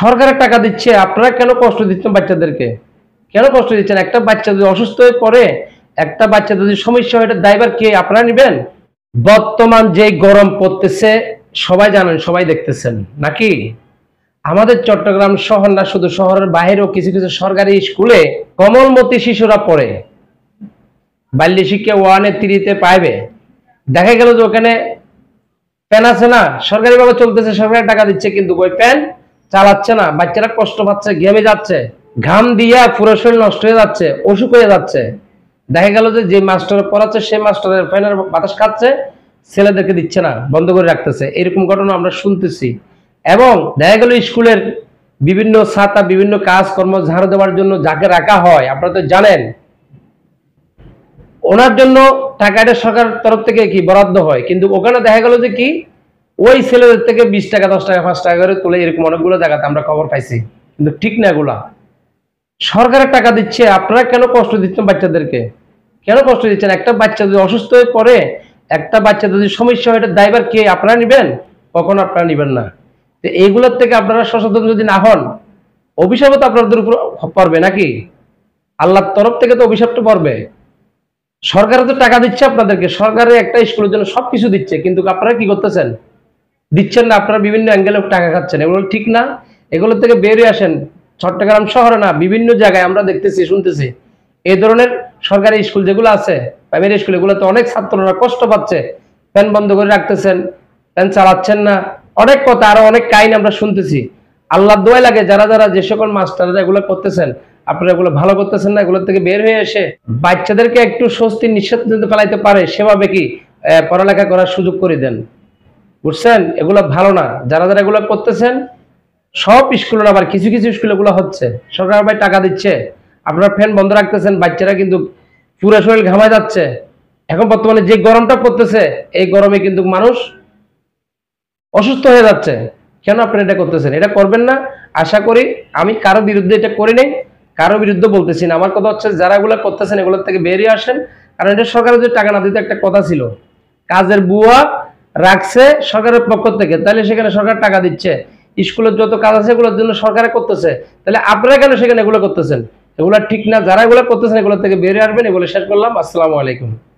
সরকারের টাকা দিচ্ছে আপনারা কেন কষ্ট দিচ্ছেন বাচ্চাদেরকে কেন কষ্ট দিচ্ছেন একটা বাচ্চা যদি অসুস্থ হয়ে পড়ে একটা বাচ্চা যদি সমস্যা হয় এটা দায়বার কে আপনারা নেবেন বর্তমান যে গরম পড়তেছে সবাই জানেন সবাই দেখতেছেন নাকি আমাদের চট্টগ্রাম শহর না শুধু শহরের বাইরেও কিছু কিছু সরকারি স্কুলে কমলমতি শিশুরা পড়ে বাল্য শিক্ষা ওয়ানে তিরিতে পাইবে দেখা গেল যে ওখানে প্যান আছে না সরকারিভাবে চলতেছে সরকারি টাকা দিচ্ছে কিন্তু ওই প্যান্ট চালাচ্ছে না বাচ্চারা কষ্ট পাচ্ছে গেমে যাচ্ছে ঘাম দিয়া পুরো শরীর নষ্ট হয়ে যাচ্ছে অসুখ হয়ে যাচ্ছে দেখা গেল যে মাস্টার পড়াচ্ছে সেই মাস্টারের ফাইনাল বাতাস খাচ্ছে ছেলেদেরকে দিচ্ছে না বন্ধ করে রাখতেছে এরকম ঘটনা আমরা শুনতেছি এবং দেখা গেল স্কুলের বিভিন্ন ছাতা বিভিন্ন কাজকর্ম ঝাড়ু দেওয়ার জন্য যাকে রাখা হয় আপনারা তো জানেন ওনার জন্য টাকাটা সরকার তরফ থেকে কি বরাদ্দ হয় কিন্তু ওখানে দেখা গেল যে কি ওই ছেলেদের থেকে বিশ টাকা দশ টাকা পাঁচ টাকা করে তুলে এরকম অনেকগুলো জায়গাতে আমরা খবর পাইছি কিন্তু ঠিক না এগুলা সরকারের টাকা দিচ্ছে আপনারা কেন কষ্ট দিচ্ছেন বাচ্চাদেরকে কেন কষ্ট দিচ্ছেন একটা বাচ্চা যদি অসুস্থ হয়ে পড়ে একটা বাচ্চা যদি সমস্যা হয় এটা দায়বার কে আপনারা নেবেন কখন আপনারা নেবেন না তো এইগুলোর থেকে আপনারা সচেতন যদি না হন অভিশাপও তো আপনাদের উপর পড়বে নাকি আল্লাহর তরফ থেকে তো অভিশাপটা পড়বে সরকারে তো টাকা দিচ্ছে আপনাদেরকে সরকারে একটা স্কুলের জন্য সব কিছু দিচ্ছে কিন্তু আপনারা কি করতেছেন দিচ্ছেন না আপনারা বিভিন্ন অ্যাঙ্গেলে টাকা খাচ্ছেন এগুলো ঠিক না এগুলো থেকে বেরিয়ে আসেন চট্টগ্রাম শহরে না বিভিন্ন জায়গায় আমরা দেখতেছি শুনতেছি এই ধরনের সরকারি স্কুল যেগুলো আছে প্রাইমারি স্কুল এগুলোতে অনেক ছাত্ররা কষ্ট পাচ্ছে প্যান বন্ধ করে রাখতেছেন প্যান চালাচ্ছেন না অনেক কথা আরো অনেক কাহিনী আমরা শুনতেছি আল্লাহ দোয়াই লাগে যারা যারা যে সকল মাস্টাররা এগুলো করতেছেন আপনারা এগুলো ভালো করতেছেন না এগুলো থেকে বের হয়ে এসে বাচ্চাদেরকে একটু স্বস্তি নিঃশ্বাস ফেলাইতে পারে সেভাবে কি পড়ালেখা করার সুযোগ করে দেন বুঝছেন এগুলো ভালো না যারা যারা এগুলো করতেছেন সব স্কুলের আবার কিছু কিছু স্কুলগুলো হচ্ছে সরকার ভাই টাকা দিচ্ছে আপনারা ফ্যান বন্ধ রাখতেছেন বাচ্চারা কিন্তু পুরো শরীর ঘামায় যাচ্ছে এখন বর্তমানে যে গরমটা পড়তেছে এই গরমে কিন্তু মানুষ অসুস্থ হয়ে যাচ্ছে কেন আপনি এটা করতেছেন এটা করবেন না আশা করি আমি কারো বিরুদ্ধে এটা করি নাই কারো বিরুদ্ধে বলতেছি না আমার কথা হচ্ছে যারা এগুলো করতেছেন এগুলোর থেকে বেরিয়ে আসেন কারণ এটা সরকারের যে টাকা না দিতে একটা কথা ছিল কাজের বুয়া রাখছে সরকারের পক্ষ থেকে তাহলে সেখানে সরকার টাকা দিচ্ছে স্কুলের যত কাজ আছে এগুলোর জন্য সরকারে করতেছে তাহলে আপনারা কেন সেখানে এগুলো করতেছেন এগুলো ঠিক না যারা এগুলো করতেছেন এগুলো থেকে বেরিয়ে আসবেন এগুলো শেষ করলাম আসসালামু আলাইকুম